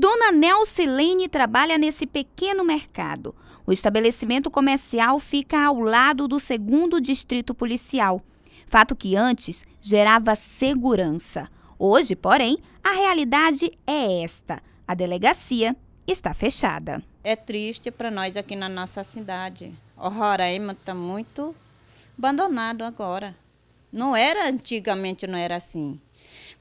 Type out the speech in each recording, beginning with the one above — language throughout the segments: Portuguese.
Dona Nelcilene trabalha nesse pequeno mercado. O estabelecimento comercial fica ao lado do segundo distrito policial. Fato que antes gerava segurança. Hoje, porém, a realidade é esta: a delegacia está fechada. É triste para nós aqui na nossa cidade. O Roraima está muito abandonado agora. Não era antigamente, não era assim.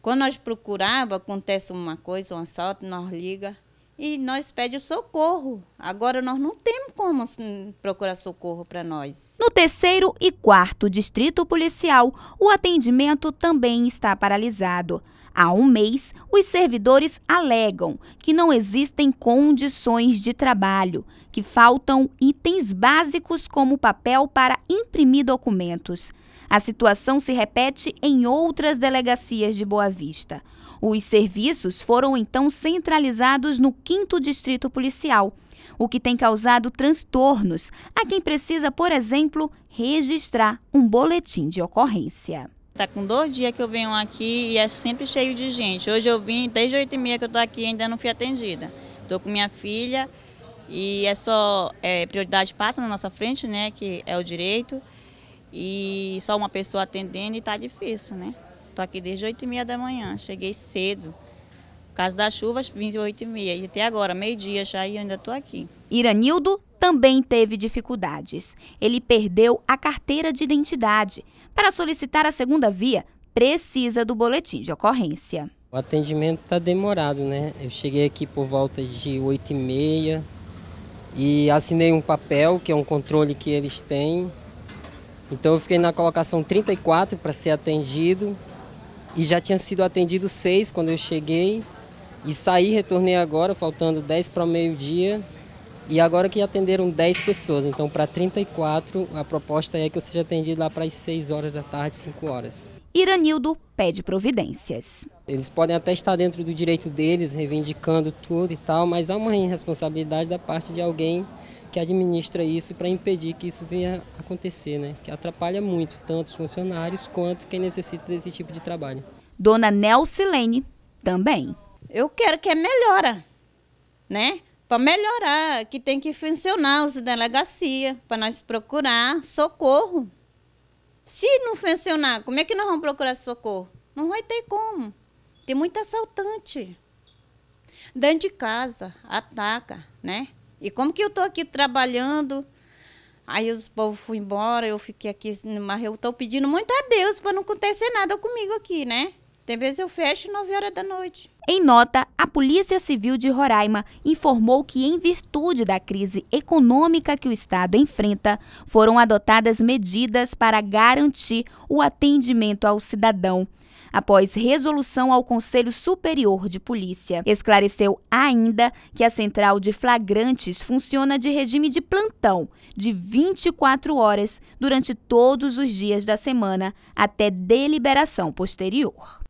Quando nós procurava, acontece uma coisa, um assalto, nós liga e nós pede socorro. Agora nós não temos como assim, procurar socorro para nós. No terceiro e quarto distrito policial, o atendimento também está paralisado. Há um mês, os servidores alegam que não existem condições de trabalho, que faltam itens básicos como papel para imprimir documentos. A situação se repete em outras delegacias de Boa Vista. Os serviços foram então centralizados no 5 Distrito Policial, o que tem causado transtornos a quem precisa, por exemplo, registrar um boletim de ocorrência está com dois dias que eu venho aqui e é sempre cheio de gente. Hoje eu vim, desde oito e meia que eu estou aqui ainda não fui atendida. estou com minha filha e é só, é, prioridade passa na nossa frente, né, que é o direito. E só uma pessoa atendendo e está difícil, né. estou aqui desde oito e meia da manhã, cheguei cedo. Caso das chuvas, 28 e meia. E até agora, meio-dia já e ainda estou aqui. Iranildo também teve dificuldades. Ele perdeu a carteira de identidade. Para solicitar a segunda via, precisa do boletim de ocorrência. O atendimento está demorado, né? Eu cheguei aqui por volta de 8 e meia e assinei um papel, que é um controle que eles têm. Então eu fiquei na colocação 34 para ser atendido e já tinha sido atendido seis quando eu cheguei. E saí, retornei agora, faltando 10 para o meio-dia. E agora que atenderam 10 pessoas, então para 34, a proposta é que eu seja atendido lá para as 6 horas da tarde, 5 horas. Iranildo pede providências. Eles podem até estar dentro do direito deles, reivindicando tudo e tal, mas há uma irresponsabilidade da parte de alguém que administra isso para impedir que isso venha acontecer, né? Que atrapalha muito tanto os funcionários quanto quem necessita desse tipo de trabalho. Dona Nelcilene também. Eu quero que é melhora, né? Para melhorar, que tem que funcionar os delegacias, para nós procurar socorro. Se não funcionar, como é que nós vamos procurar socorro? Não vai ter como. Tem muito assaltante. Dentro de casa, ataca, né? E como que eu estou aqui trabalhando? Aí os povos foram embora, eu fiquei aqui, mas eu estou pedindo muito a Deus para não acontecer nada comigo aqui, né? Tem vezes eu fecho 9 horas da noite. Em nota, a Polícia Civil de Roraima informou que, em virtude da crise econômica que o Estado enfrenta, foram adotadas medidas para garantir o atendimento ao cidadão. Após resolução ao Conselho Superior de Polícia, esclareceu ainda que a central de flagrantes funciona de regime de plantão de 24 horas durante todos os dias da semana até deliberação posterior.